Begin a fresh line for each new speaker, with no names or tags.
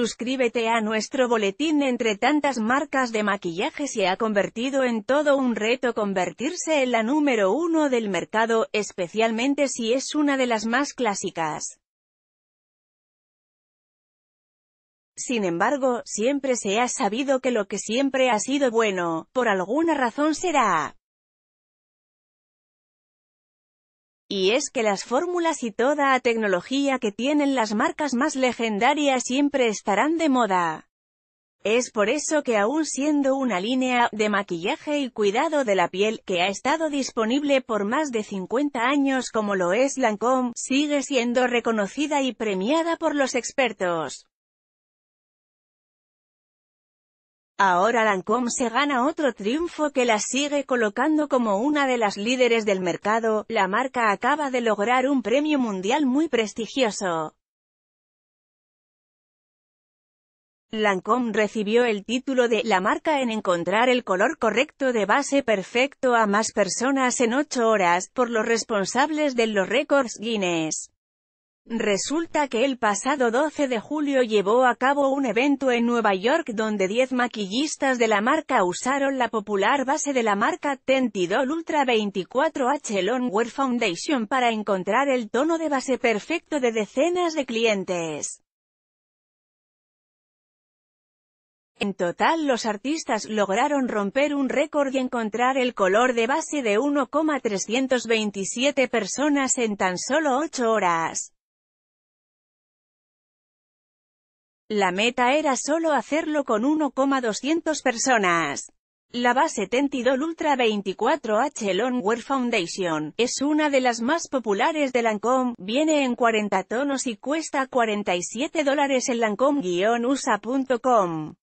Suscríbete a nuestro boletín entre tantas marcas de maquillaje se ha convertido en todo un reto convertirse en la número uno del mercado, especialmente si es una de las más clásicas. Sin embargo, siempre se ha sabido que lo que siempre ha sido bueno, por alguna razón será Y es que las fórmulas y toda la tecnología que tienen las marcas más legendarias siempre estarán de moda. Es por eso que aún siendo una línea de maquillaje y cuidado de la piel que ha estado disponible por más de 50 años como lo es Lancôme, sigue siendo reconocida y premiada por los expertos. Ahora Lancôme se gana otro triunfo que la sigue colocando como una de las líderes del mercado, la marca acaba de lograr un premio mundial muy prestigioso. Lancôme recibió el título de «La marca en encontrar el color correcto de base perfecto a más personas en 8 horas» por los responsables de los récords Guinness. Resulta que el pasado 12 de julio llevó a cabo un evento en Nueva York donde 10 maquillistas de la marca usaron la popular base de la marca Tentidol Ultra 24H Longwear Foundation para encontrar el tono de base perfecto de decenas de clientes. En total los artistas lograron romper un récord y encontrar el color de base de 1,327 personas en tan solo 8 horas. La meta era solo hacerlo con 1,200 personas. La base Tentidol Ultra 24H Longwear Foundation, es una de las más populares de Lancome, viene en 40 tonos y cuesta 47 dólares en lancome-usa.com.